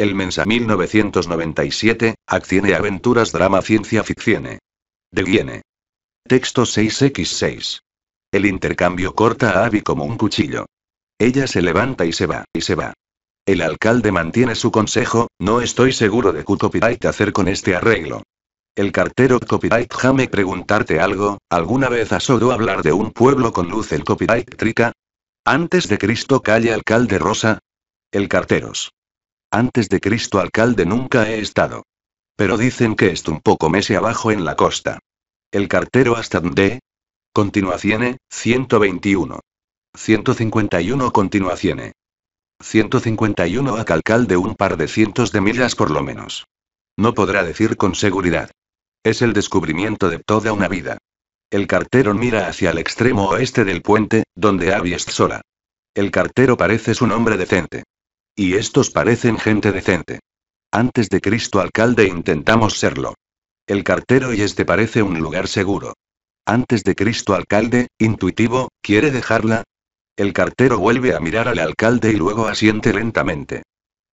El Mensa 1997, Acción y Aventuras Drama Ciencia Ficción. De Texto 6x6. El intercambio corta a Abby como un cuchillo. Ella se levanta y se va, y se va. El alcalde mantiene su consejo, no estoy seguro de qué copyright hacer con este arreglo. El cartero copyright jame preguntarte algo, ¿alguna vez has oído hablar de un pueblo con luz el copyright trica? Antes de Cristo calle alcalde rosa. El carteros. Antes de Cristo alcalde nunca he estado. Pero dicen que es un poco mese abajo en la costa. El cartero hasta donde? Continuaciene, 121. 151 continuación. 151 a alcalde un par de cientos de millas por lo menos. No podrá decir con seguridad. Es el descubrimiento de toda una vida. El cartero mira hacia el extremo oeste del puente, donde Abby es sola. El cartero parece un hombre decente. Y estos parecen gente decente. Antes de Cristo alcalde intentamos serlo. El cartero y este parece un lugar seguro. Antes de Cristo alcalde, intuitivo, ¿quiere dejarla? El cartero vuelve a mirar al alcalde y luego asiente lentamente.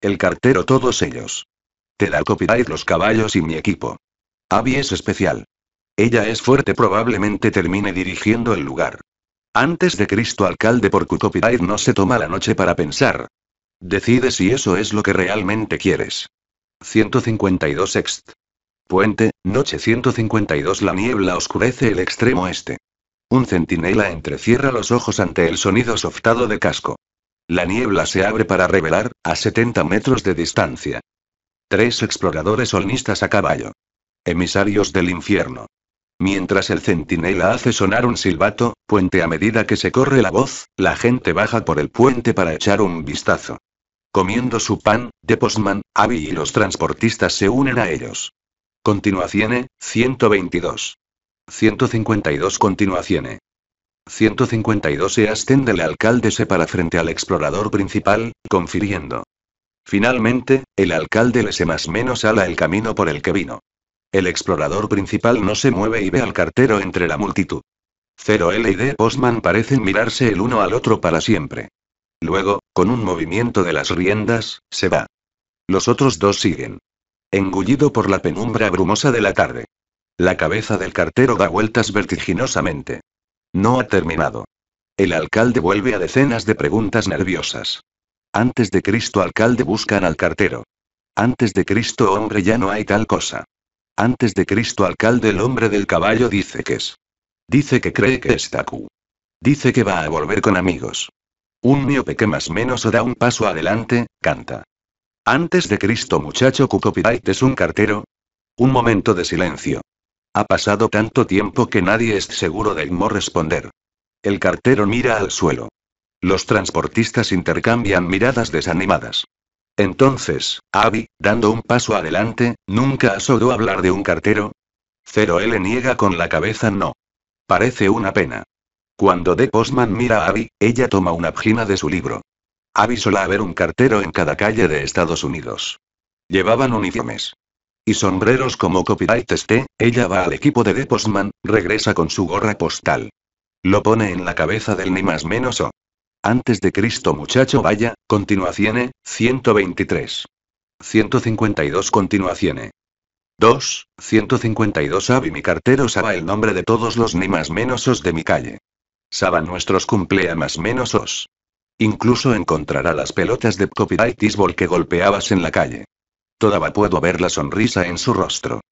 El cartero todos ellos. Te da copyright los caballos y mi equipo. Abby es especial. Ella es fuerte probablemente termine dirigiendo el lugar. Antes de Cristo alcalde por copyright no se toma la noche para pensar, Decide si eso es lo que realmente quieres. 152 Ext. Puente, noche 152 La niebla oscurece el extremo este. Un centinela entrecierra los ojos ante el sonido softado de casco. La niebla se abre para revelar, a 70 metros de distancia. Tres exploradores holnistas a caballo. Emisarios del infierno. Mientras el centinela hace sonar un silbato, puente a medida que se corre la voz, la gente baja por el puente para echar un vistazo. Comiendo su pan, de Postman, Abby y los transportistas se unen a ellos. Continuación, 122. 152 continuaciones 152 se ascende el alcalde se para frente al explorador principal, confiriendo. Finalmente, el alcalde le se más menos ala el camino por el que vino. El explorador principal no se mueve y ve al cartero entre la multitud. Cero L y D Postman parecen mirarse el uno al otro para siempre. Luego, con un movimiento de las riendas, se va. Los otros dos siguen. Engullido por la penumbra brumosa de la tarde. La cabeza del cartero da vueltas vertiginosamente. No ha terminado. El alcalde vuelve a decenas de preguntas nerviosas. Antes de Cristo alcalde buscan al cartero. Antes de Cristo hombre ya no hay tal cosa. Antes de Cristo alcalde el hombre del caballo dice que es. Dice que cree que es Taku. Dice que va a volver con amigos. Un miope que más menos o da un paso adelante, canta. Antes de Cristo muchacho Cucopirite es un cartero. Un momento de silencio. Ha pasado tanto tiempo que nadie es seguro de cómo responder. El cartero mira al suelo. Los transportistas intercambian miradas desanimadas. Entonces, Abby, dando un paso adelante, ¿nunca has hablar de un cartero? Cero L niega con la cabeza no. Parece una pena. Cuando De Postman mira a Abby, ella toma una página de su libro. Abby sola ver un cartero en cada calle de Estados Unidos. Llevaban uniformes. Y sombreros como copyright esté, ella va al equipo de The Postman, regresa con su gorra postal. Lo pone en la cabeza del ni más menos o. Antes de Cristo muchacho vaya, continuaciones 123. 152 continuaciones 2, 152 sabe mi cartero Saba el nombre de todos los ni más menosos de mi calle. Saba nuestros cumplea más menosos. Incluso encontrará las pelotas de copyright que golpeabas en la calle. Todavía puedo ver la sonrisa en su rostro.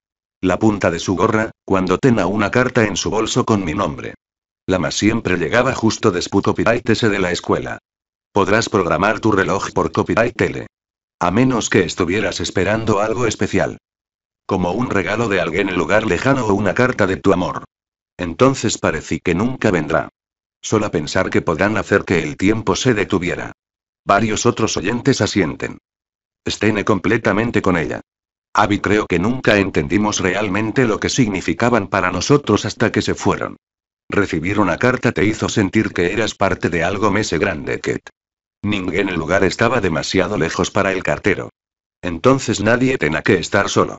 La punta de su gorra, cuando tenga una carta en su bolso con mi nombre. Lama siempre llegaba justo después copyright de la escuela. Podrás programar tu reloj por copyright A menos que estuvieras esperando algo especial. Como un regalo de alguien en lugar lejano o una carta de tu amor. Entonces parecí que nunca vendrá. Solo pensar que podrán hacer que el tiempo se detuviera. Varios otros oyentes asienten. Stene completamente con ella. Abby creo que nunca entendimos realmente lo que significaban para nosotros hasta que se fueron. Recibir una carta te hizo sentir que eras parte de algo Mese grande que... Ningún lugar estaba demasiado lejos para el cartero. Entonces nadie tenía que estar solo.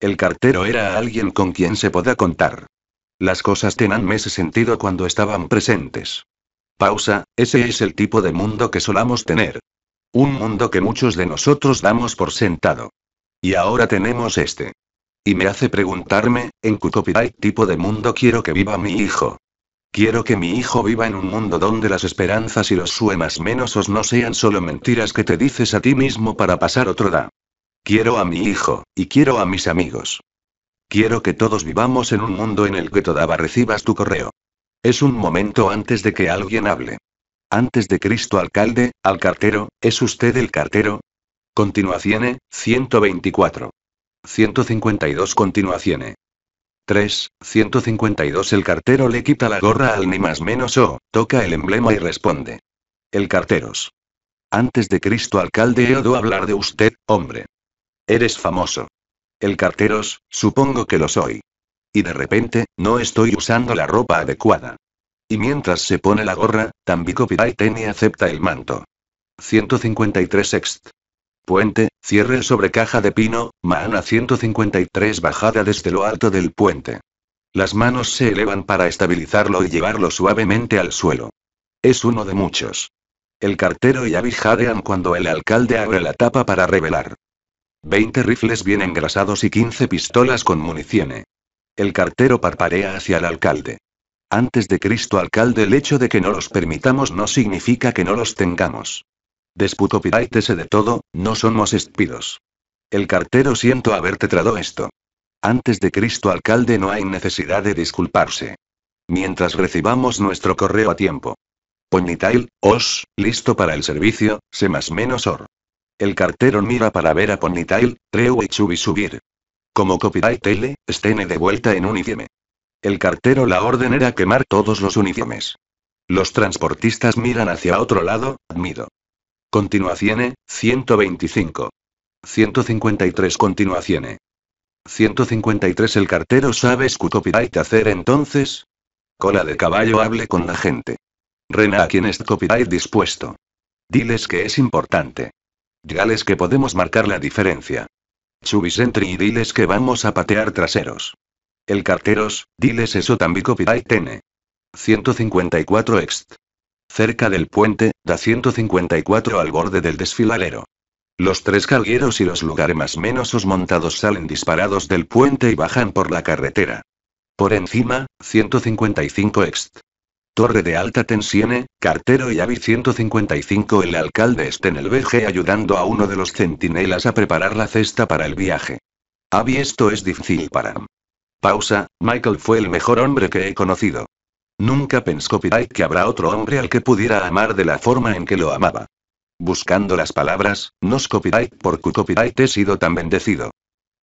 El cartero era alguien con quien se podía contar. Las cosas tenían mese sentido cuando estaban presentes. Pausa, ese es el tipo de mundo que solamos tener. Un mundo que muchos de nosotros damos por sentado. Y ahora tenemos este. Y me hace preguntarme, ¿en qué tipo de mundo quiero que viva mi hijo? Quiero que mi hijo viva en un mundo donde las esperanzas y los suemas menosos no sean solo mentiras que te dices a ti mismo para pasar otro da. Quiero a mi hijo, y quiero a mis amigos. Quiero que todos vivamos en un mundo en el que todavía recibas tu correo. Es un momento antes de que alguien hable. Antes de Cristo alcalde, al cartero, ¿es usted el cartero? continuaciones eh, 124. 152 Continuacione. Eh. 3, 152 El cartero le quita la gorra al ni más menos o, toca el emblema y responde. El carteros. Antes de Cristo alcalde he oído hablar de usted, hombre. Eres famoso. El carteros, supongo que lo soy. Y de repente, no estoy usando la ropa adecuada. Y mientras se pone la gorra, Tambico y acepta el manto. 153 Ext. Puente, cierre sobre caja de pino, mana 153 bajada desde lo alto del puente. Las manos se elevan para estabilizarlo y llevarlo suavemente al suelo. Es uno de muchos. El cartero y Abby jadean cuando el alcalde abre la tapa para revelar. 20 rifles bien engrasados y 15 pistolas con municiones. El cartero parparea hacia el alcalde. Antes de Cristo alcalde el hecho de que no los permitamos no significa que no los tengamos. Desputo piráitese de todo, no somos espidos. El cartero siento haberte trado esto. Antes de Cristo alcalde no hay necesidad de disculparse. Mientras recibamos nuestro correo a tiempo. Ponytail, os, listo para el servicio, se más menos or. El cartero mira para ver a Ponytail, treu y subir. Como copyright tele, estene de vuelta en uniforme. El cartero la orden era quemar todos los uniformes. Los transportistas miran hacia otro lado, admido continuaciones 125. 153 continuaciones 153 El cartero sabe su copyright hacer entonces. Cola de caballo hable con la gente. Rena a quien es copyright dispuesto. Diles que es importante. Diles que podemos marcar la diferencia. entry y diles que vamos a patear traseros. El carteros, diles eso también copyright tiene. 154 ext cerca del puente, da 154 al borde del desfiladero. Los tres calgueros y los lugares más menosos montados salen disparados del puente y bajan por la carretera. Por encima, 155 ext. Torre de alta tensión, cartero y avi 155 El alcalde está en el BG ayudando a uno de los centinelas a preparar la cesta para el viaje. Avi esto es difícil para... Pausa, Michael fue el mejor hombre que he conocido. Nunca pensó copyright que habrá otro hombre al que pudiera amar de la forma en que lo amaba. Buscando las palabras, nos copyright por copyright he sido tan bendecido.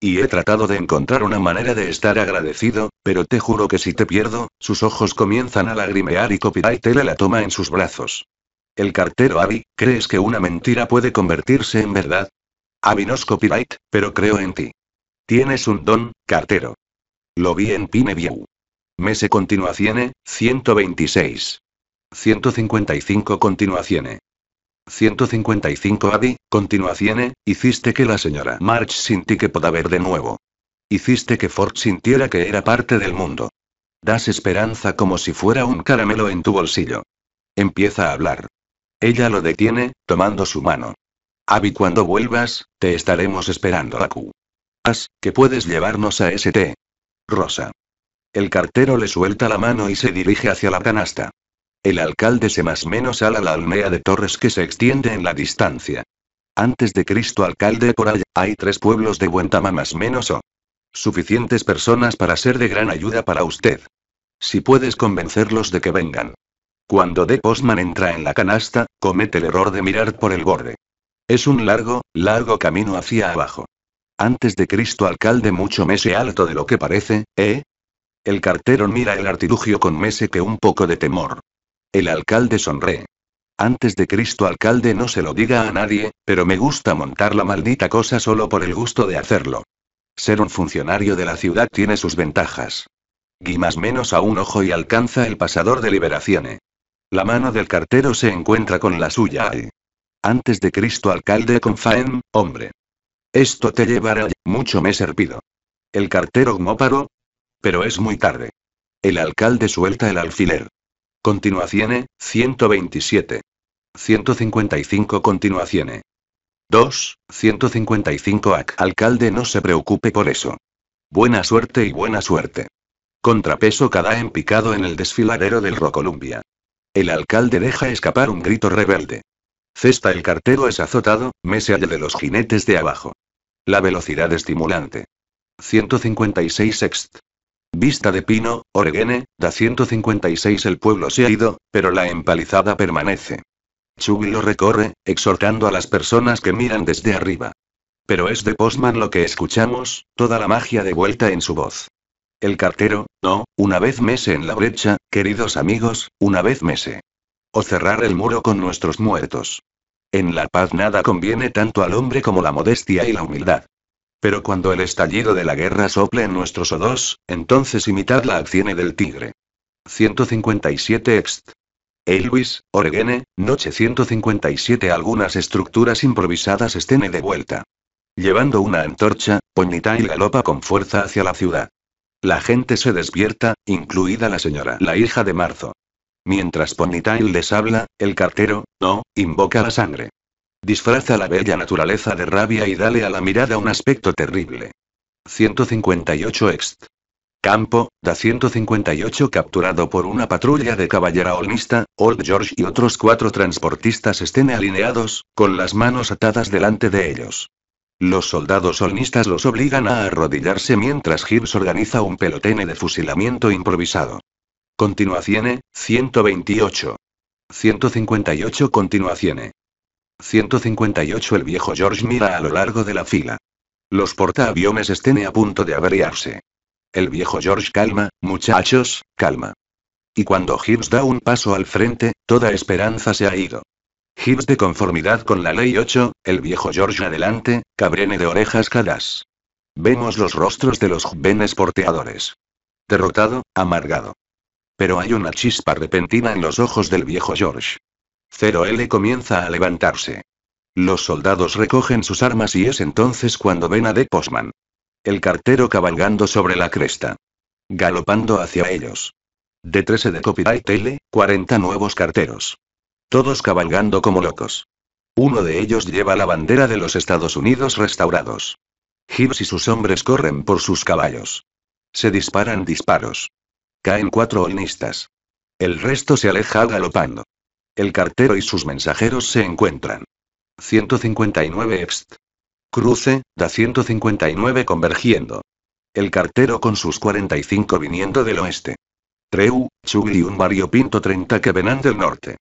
Y he tratado de encontrar una manera de estar agradecido, pero te juro que si te pierdo, sus ojos comienzan a lagrimear y copyright te la toma en sus brazos. El cartero Avi, ¿crees que una mentira puede convertirse en verdad? Abby nos copyright, pero creo en ti. Tienes un don, cartero. Lo vi en Pineview. Mese continuaciene, 126. 155 continuaciones, 155 Abby, continuaciene, hiciste que la señora March sintiera que podía ver de nuevo. Hiciste que Ford sintiera que era parte del mundo. Das esperanza como si fuera un caramelo en tu bolsillo. Empieza a hablar. Ella lo detiene, tomando su mano. Abby, cuando vuelvas, te estaremos esperando a Q. Haz, que puedes llevarnos a ST. Rosa. El cartero le suelta la mano y se dirige hacia la canasta. El alcalde se más menos ala la almea de torres que se extiende en la distancia. Antes de Cristo alcalde por allá, hay tres pueblos de Buentama más menos o. Suficientes personas para ser de gran ayuda para usted. Si puedes convencerlos de que vengan. Cuando de Postman entra en la canasta, comete el error de mirar por el borde. Es un largo, largo camino hacia abajo. Antes de Cristo alcalde mucho mese alto de lo que parece, ¿eh? El cartero mira el artilugio con mese que un poco de temor. El alcalde sonre. Antes de Cristo alcalde no se lo diga a nadie, pero me gusta montar la maldita cosa solo por el gusto de hacerlo. Ser un funcionario de la ciudad tiene sus ventajas. Guimas menos a un ojo y alcanza el pasador de liberaciones. La mano del cartero se encuentra con la suya. Antes de Cristo alcalde con hombre. Esto te llevará mucho me serpido. El cartero Gmóparo, pero es muy tarde. El alcalde suelta el alfiler. continuaciones 127. 155 continuaciones 2, 155 AC. Alcalde no se preocupe por eso. Buena suerte y buena suerte. Contrapeso cada en picado en el desfiladero del Rocolumbia. El alcalde deja escapar un grito rebelde. Cesta el cartero es azotado, mese allá de los jinetes de abajo. La velocidad estimulante. 156 sext. Vista de pino, Oregene, da 156 El pueblo se ha ido, pero la empalizada permanece. Chubilo lo recorre, exhortando a las personas que miran desde arriba. Pero es de Postman lo que escuchamos, toda la magia de vuelta en su voz. El cartero, no, una vez mese en la brecha, queridos amigos, una vez mese. O cerrar el muro con nuestros muertos. En la paz nada conviene tanto al hombre como la modestia y la humildad. Pero cuando el estallido de la guerra sople en nuestros odos, entonces imitad la acción del tigre. 157 ext. Elwis, Oregene, noche 157 Algunas estructuras improvisadas estén de vuelta. Llevando una antorcha, Ponytail galopa con fuerza hacia la ciudad. La gente se despierta, incluida la señora, la hija de Marzo. Mientras Ponytail les habla, el cartero, no, invoca la sangre. Disfraza la bella naturaleza de rabia y dale a la mirada un aspecto terrible. 158 Ext. Campo, da 158 capturado por una patrulla de caballera holmista, Old George y otros cuatro transportistas estén alineados, con las manos atadas delante de ellos. Los soldados holmistas los obligan a arrodillarse mientras Gibbs organiza un pelotene de fusilamiento improvisado. Continuación, 128. 158 continuacióne. 158 El viejo George mira a lo largo de la fila. Los portaaviones estén a punto de averiarse. El viejo George calma, muchachos, calma. Y cuando Gibbs da un paso al frente, toda esperanza se ha ido. Gibbs de conformidad con la ley 8, el viejo George adelante, cabrene de orejas calas. Vemos los rostros de los jóvenes porteadores. Derrotado, amargado. Pero hay una chispa repentina en los ojos del viejo George. 0L comienza a levantarse. Los soldados recogen sus armas y es entonces cuando ven a De Postman. El cartero cabalgando sobre la cresta. Galopando hacia ellos. De 13 de Copyright L, 40 nuevos carteros. Todos cabalgando como locos. Uno de ellos lleva la bandera de los Estados Unidos restaurados. Gibbs y sus hombres corren por sus caballos. Se disparan disparos. Caen cuatro olnistas. El resto se aleja galopando. El cartero y sus mensajeros se encuentran. 159 Ext. Cruce, da 159 convergiendo. El cartero con sus 45 viniendo del oeste. Treu, Chug y un barrio pinto 30 que venan del norte.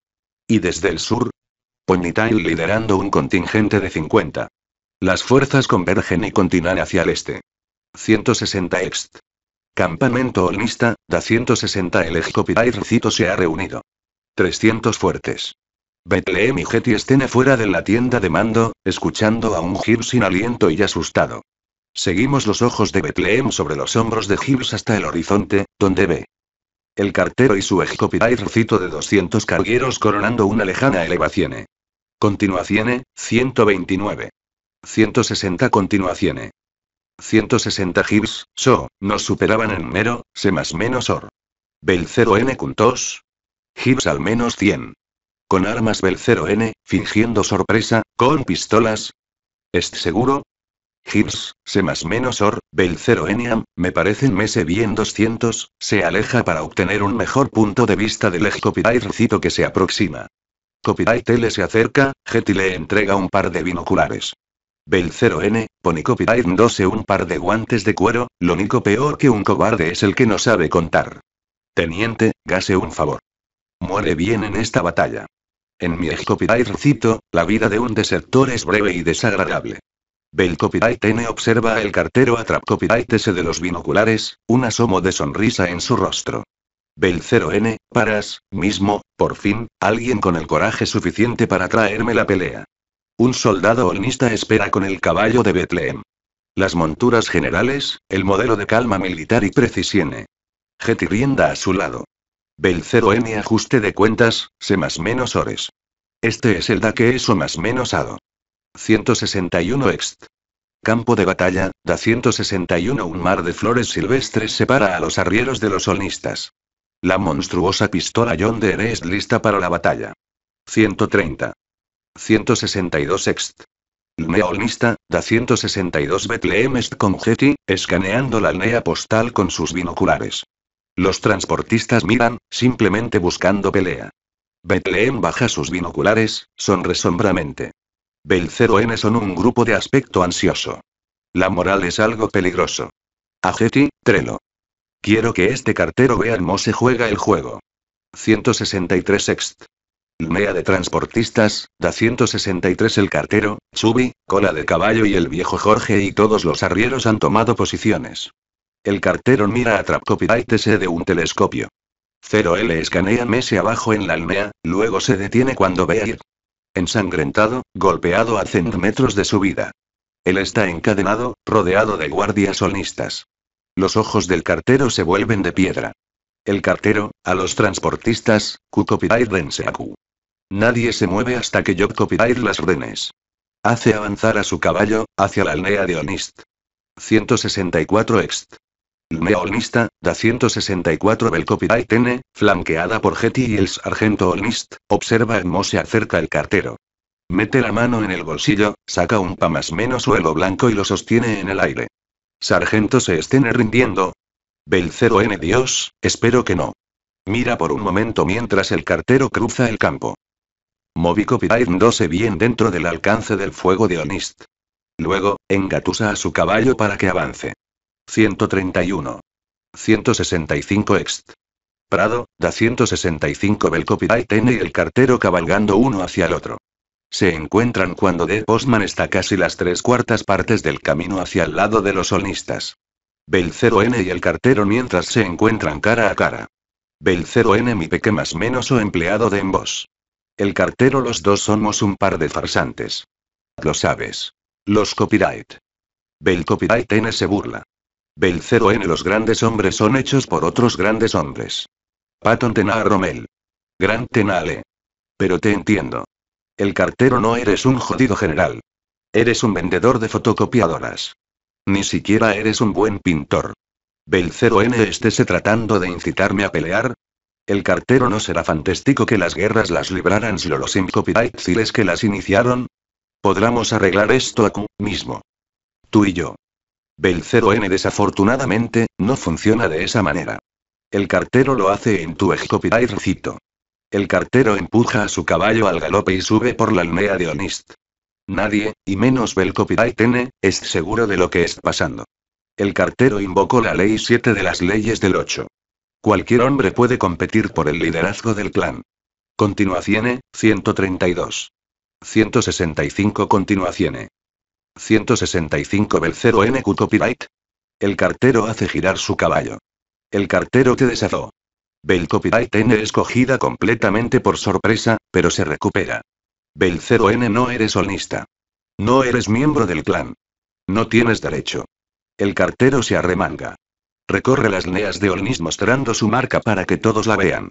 Y desde el sur. Ponytail liderando un contingente de 50. Las fuerzas convergen y continúan hacia el este. 160 Ext. Campamento Olmista, da 160 el recito se ha reunido. 300 fuertes. Bethlehem y Getty estén afuera de la tienda de mando, escuchando a un Gibbs sin aliento y asustado. Seguimos los ojos de Bethlehem sobre los hombros de Gibbs hasta el horizonte, donde ve. El cartero y su ejcopidaircito de 200 cargueros coronando una lejana elevación. Continuación, 129. 160 continuación. 160 Gibbs, so, nos superaban en mero, se más menos or. n n.2, Hibs al menos 100. Con armas Bel 0N, fingiendo sorpresa, con pistolas. ¿Est seguro? Hibs, se más menos or, Bel 0 Eniam, me parecen mese bien 200, se aleja para obtener un mejor punto de vista del recito que se aproxima. Copyright L se acerca, Getty le entrega un par de binoculares. Bel 0N, pone Copyright 12 e un par de guantes de cuero, lo único peor que un cobarde es el que no sabe contar. Teniente, gase un favor. Muere bien en esta batalla. En mi recito, la vida de un desertor es breve y desagradable. Bel copyright N observa el cartero atrap S de los binoculares, un asomo de sonrisa en su rostro. Bel 0N, paras, mismo, por fin, alguien con el coraje suficiente para traerme la pelea. Un soldado holnista espera con el caballo de Bethlehem. Las monturas generales, el modelo de calma militar y precisione. Getty rienda a su lado. 0 m ajuste de cuentas, se más menos ores. Este es el da que eso más menos ado. 161 ext. Campo de batalla, da 161 un mar de flores silvestres separa a los arrieros de los holnistas. La monstruosa pistola John Deere es lista para la batalla. 130. 162 ext. Lnea Olnista, da 162 Betlehem est con Getty, escaneando la lnea postal con sus binoculares. Los transportistas miran, simplemente buscando pelea. Bethlehem baja sus binoculares, sonre sombramente. Belcero N son un grupo de aspecto ansioso. La moral es algo peligroso. Ajeti, Trelo. Quiero que este cartero vea cómo se juega el juego. 163 sext. Lmea de transportistas, da 163 el cartero, Chubi, cola de caballo y el viejo Jorge y todos los arrieros han tomado posiciones. El cartero mira a S de un telescopio. Cero l escanea Mese abajo en la alnea, luego se detiene cuando ve a Ir. Ensangrentado, golpeado a centímetros de su vida. Él está encadenado, rodeado de guardias honistas. Los ojos del cartero se vuelven de piedra. El cartero, a los transportistas, Q. Nadie se mueve hasta que yo Copyright las renes. Hace avanzar a su caballo, hacia la alnea de Onist. 164 ext. Numea da 164 del copyright N, flanqueada por Getty y el sargento Olmist, observa cómo se acerca el cartero. Mete la mano en el bolsillo, saca un pa más menos suelo blanco y lo sostiene en el aire. Sargento se estén rindiendo. 0 N Dios, espero que no. Mira por un momento mientras el cartero cruza el campo. Moby Copyright 12 bien dentro del alcance del fuego de Onist. Luego, engatusa a su caballo para que avance. 131. 165 ext. Prado, da 165 Bel copyright N y el cartero cabalgando uno hacia el otro. Se encuentran cuando de Postman está casi las tres cuartas partes del camino hacia el lado de los sonistas. Bel 0N y el cartero mientras se encuentran cara a cara. Bel 0N mi peque más menos o empleado de Embos. El cartero los dos somos un par de farsantes. Lo sabes. Los copyright. Bel copyright N se burla. Belcero N. Los grandes hombres son hechos por otros grandes hombres. Patton Tena Rommel. Gran Tenale. Pero te entiendo. El cartero no eres un jodido general. Eres un vendedor de fotocopiadoras. Ni siquiera eres un buen pintor. Belcero N. Estése tratando de incitarme a pelear, el cartero no será fantástico que las guerras las libraran lo los copyright que las iniciaron. Podremos arreglar esto aquí mismo. Tú y yo. 0 N desafortunadamente, no funciona de esa manera. El cartero lo hace en tu cito. El cartero empuja a su caballo al galope y sube por la almea de Onist. Nadie, y menos Bel N, es seguro de lo que está pasando. El cartero invocó la ley 7 de las leyes del 8. Cualquier hombre puede competir por el liderazgo del clan. Continuación 132. 165 Continuación 165 bel 0 Q copyright. El cartero hace girar su caballo. El cartero te desazó. Bel copyright N escogida completamente por sorpresa, pero se recupera. Bel 0 N no eres solista. No eres miembro del clan. No tienes derecho. El cartero se arremanga. Recorre las neas de Olnis mostrando su marca para que todos la vean.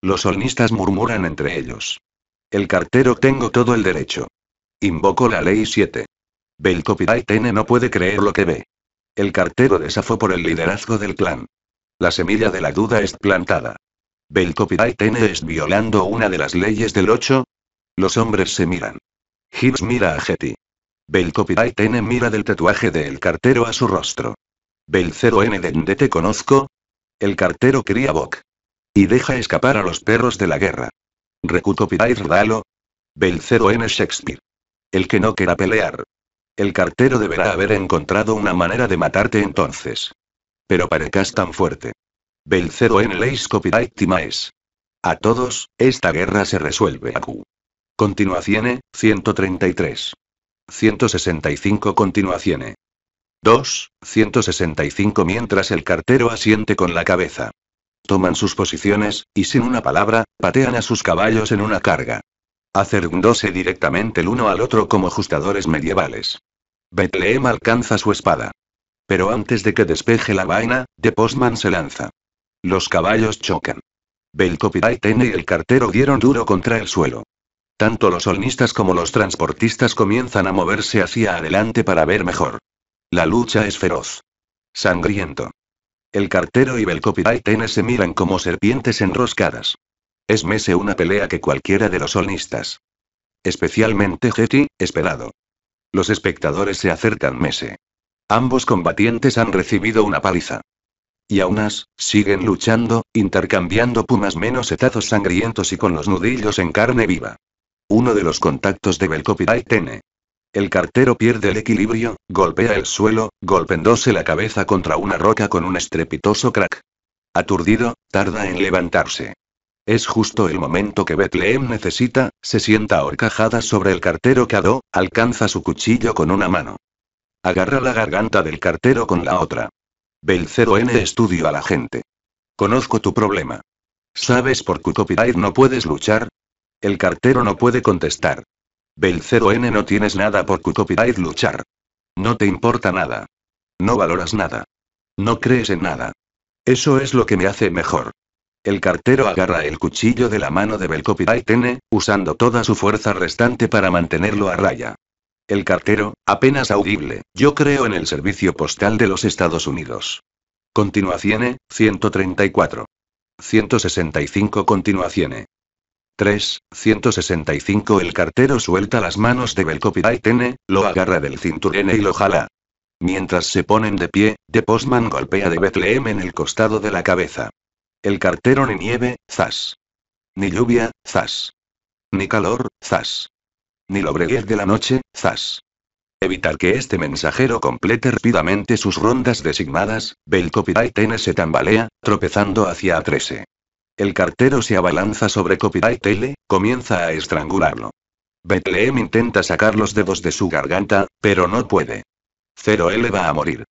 Los solnistas murmuran entre ellos. El cartero tengo todo el derecho. Invoco la ley 7. Copyright N no puede creer lo que ve. El cartero desafó por el liderazgo del clan. La semilla de la duda es plantada. Copyright N es violando una de las leyes del 8. Los hombres se miran. Hibs mira a Getty. Copyright Tene mira del tatuaje del cartero a su rostro. Bel 0N de te conozco. El cartero cría Bok. Y deja escapar a los perros de la guerra. Copyright Rdalo. Bel 0N Shakespeare. El que no quiera pelear, el cartero deberá haber encontrado una manera de matarte entonces. Pero parezcas tan fuerte. Belcero en leis copyright es. A todos, esta guerra se resuelve q continuaciones 133. 165 continuaciene. 2, 165 mientras el cartero asiente con la cabeza. Toman sus posiciones, y sin una palabra, patean a sus caballos en una carga. Acercándose directamente el uno al otro como ajustadores medievales. Betleem alcanza su espada. Pero antes de que despeje la vaina, The Postman se lanza. Los caballos chocan. Belcopiraitene y el cartero dieron duro contra el suelo. Tanto los holnistas como los transportistas comienzan a moverse hacia adelante para ver mejor. La lucha es feroz. Sangriento. El cartero y Belcopiraitene se miran como serpientes enroscadas. Es mese una pelea que cualquiera de los holnistas. Especialmente Getty, esperado. Los espectadores se acercan Mese. Ambos combatientes han recibido una paliza. Y aún así, siguen luchando, intercambiando pumas menos etazos sangrientos y con los nudillos en carne viva. Uno de los contactos de Belcopiray tiene. El cartero pierde el equilibrio, golpea el suelo, golpeándose la cabeza contra una roca con un estrepitoso crack. Aturdido, tarda en levantarse. Es justo el momento que Bethlehem necesita, se sienta horcajada sobre el cartero Kado alcanza su cuchillo con una mano. Agarra la garganta del cartero con la otra. 0 N estudio a la gente. Conozco tu problema. ¿Sabes por qué no puedes luchar? El cartero no puede contestar. 0 N no tienes nada por qué luchar. No te importa nada. No valoras nada. No crees en nada. Eso es lo que me hace mejor. El cartero agarra el cuchillo de la mano de Belcopita y Tene, usando toda su fuerza restante para mantenerlo a raya. El cartero, apenas audible, yo creo en el servicio postal de los Estados Unidos. Continuación, 134. 165 Continuación. 3, 165 El cartero suelta las manos de Belcopita y Tene, lo agarra del cinturón y lo jala. Mientras se ponen de pie, The Postman golpea de Bethlehem en el costado de la cabeza. El cartero ni nieve, zas. Ni lluvia, zas. Ni calor, zas. Ni lo de la noche, zas. Evitar que este mensajero complete rápidamente sus rondas designadas, bell Copyright N se tambalea, tropezando hacia A13. El cartero se abalanza sobre Copyright L, comienza a estrangularlo. Bethlehem intenta sacar los dedos de su garganta, pero no puede. 0L va a morir.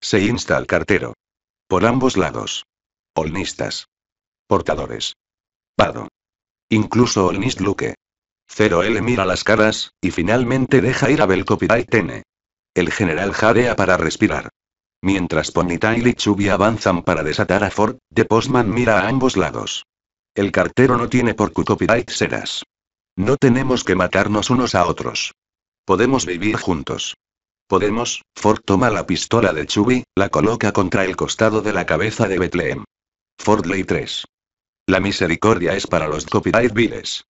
Se insta al cartero. Por ambos lados. Olnistas. Portadores. Pado. Incluso Olnist Luke. Cero L mira las caras, y finalmente deja ir a Copyright N. El general jadea para respirar. Mientras Ponytail y Chubby avanzan para desatar a Ford, The Postman mira a ambos lados. El cartero no tiene por qué copyright seras. No tenemos que matarnos unos a otros. Podemos vivir juntos. Podemos, Ford toma la pistola de Chubby, la coloca contra el costado de la cabeza de Bethlehem. Fordley 3. La misericordia es para los copyright viles.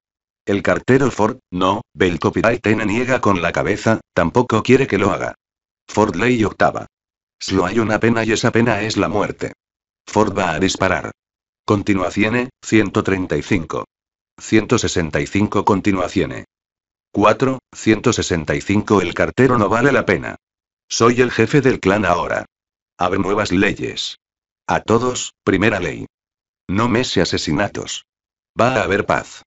El cartero Ford, no, el Copyright N niega con la cabeza, tampoco quiere que lo haga. Ford Ley octava. Si hay una pena y esa pena es la muerte. Ford va a disparar. Continuación 135. 165 Continuación. 4, 165 El cartero no vale la pena. Soy el jefe del clan ahora. Ave nuevas leyes. A todos, primera ley. No mese asesinatos. Va a haber paz.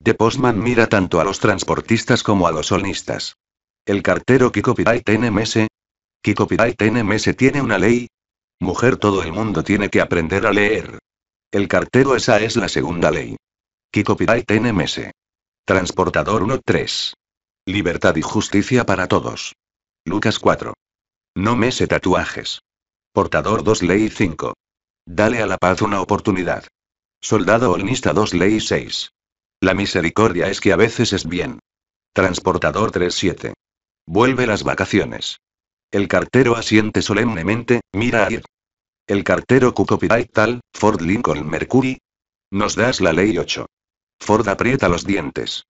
De Postman mira tanto a los transportistas como a los solistas. El cartero Kiko TNMS. Kiko TNMS tiene una ley. Mujer, todo el mundo tiene que aprender a leer. El cartero, esa es la segunda ley. Kiko TNMS. Transportador 1-3. Libertad y justicia para todos. Lucas 4. No mese tatuajes. Transportador 2 Ley 5. Dale a la paz una oportunidad. Soldado Olnista 2 Ley 6. La misericordia es que a veces es bien. Transportador 3 7. Vuelve las vacaciones. El cartero asiente solemnemente, mira a ir. El cartero Q copyright tal, Ford Lincoln Mercury. Nos das la ley 8. Ford aprieta los dientes.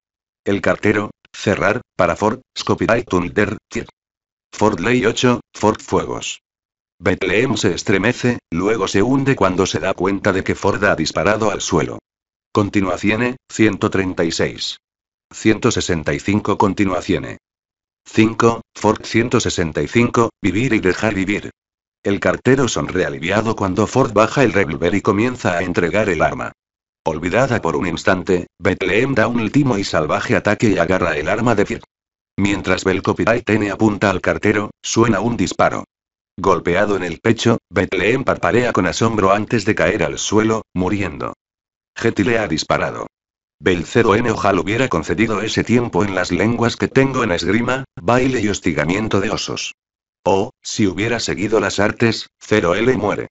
El cartero, cerrar, para Ford, copyright Thunder, Ford ley 8, Ford fuegos. Bethlehem se estremece, luego se hunde cuando se da cuenta de que Ford ha disparado al suelo. continuaciones 136. 165 continuaciones 5. Ford 165, Vivir y dejar vivir. El cartero sonre aliviado cuando Ford baja el revólver y comienza a entregar el arma. Olvidada por un instante, Bethlehem da un último y salvaje ataque y agarra el arma de Ford. Mientras Copyright tiene apunta al cartero, suena un disparo. Golpeado en el pecho, Bethlehem parparea con asombro antes de caer al suelo, muriendo. Getty le ha disparado. Belcero N. ojal hubiera concedido ese tiempo en las lenguas que tengo en esgrima, baile y hostigamiento de osos. O, oh, si hubiera seguido las artes, 0 L muere.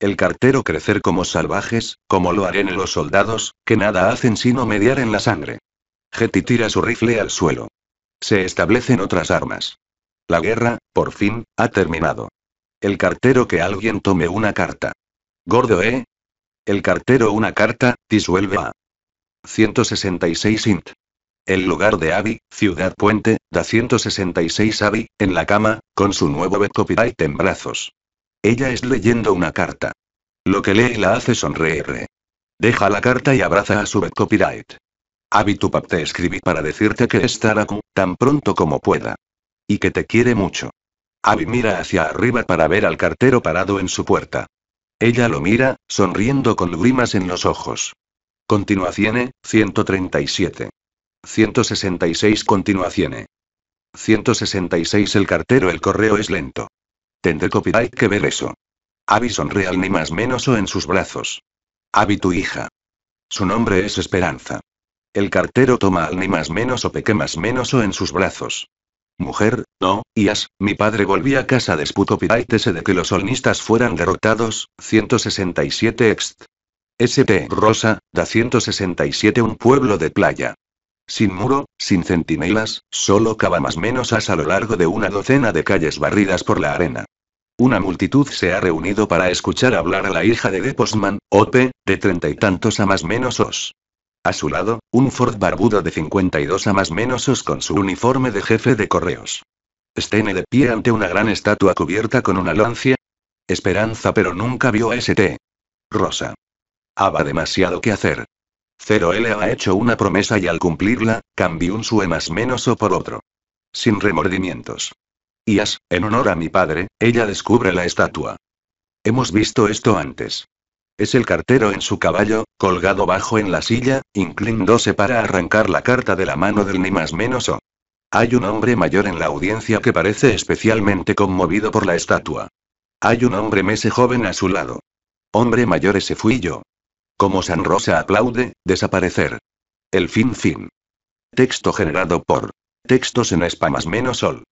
El cartero crecer como salvajes, como lo haré en los soldados, que nada hacen sino mediar en la sangre. Getty tira su rifle al suelo. Se establecen otras armas. La guerra, por fin, ha terminado. El cartero que alguien tome una carta. Gordo, ¿eh? El cartero una carta, disuelve a 166 int. El lugar de Abby, Ciudad Puente, da 166 Abby, en la cama, con su nuevo bed copyright en brazos. Ella es leyendo una carta. Lo que lee la hace sonreír. Deja la carta y abraza a su bed copyright. tu pap te escribí para decirte que estará tan pronto como pueda. Y que te quiere mucho. Abby mira hacia arriba para ver al cartero parado en su puerta. Ella lo mira, sonriendo con grimas en los ojos. Continuación, 137. 166 Continuación. 166 El cartero El correo es lento. Tendré copyright que ver eso. Abby sonríe al ni más menos o en sus brazos. Abby tu hija. Su nombre es Esperanza. El cartero toma al ni más menos o peque más menos o en sus brazos. Mujer, no, Ias, mi padre volvía a casa desputo piráitese de que los olnistas fueran derrotados, 167 ext. S.P. Rosa, da 167 un pueblo de playa. Sin muro, sin centinelas, solo cava más menos as a lo largo de una docena de calles barridas por la arena. Una multitud se ha reunido para escuchar hablar a la hija de Deposman, O.P., de treinta y tantos a más menos os. A su lado, un Ford barbudo de 52 a más menosos con su uniforme de jefe de correos. Stene de pie ante una gran estatua cubierta con una lancia. Esperanza pero nunca vio a St. Rosa. Haba demasiado que hacer. 0L ha hecho una promesa y al cumplirla, cambió un sue más menoso por otro. Sin remordimientos. Y as, en honor a mi padre, ella descubre la estatua. Hemos visto esto antes. Es el cartero en su caballo, colgado bajo en la silla, inclinándose para arrancar la carta de la mano del ni más menos o. Hay un hombre mayor en la audiencia que parece especialmente conmovido por la estatua. Hay un hombre mese joven a su lado. Hombre mayor ese fui yo. Como San Rosa aplaude, desaparecer. El fin fin. Texto generado por textos en Spamas menos sol.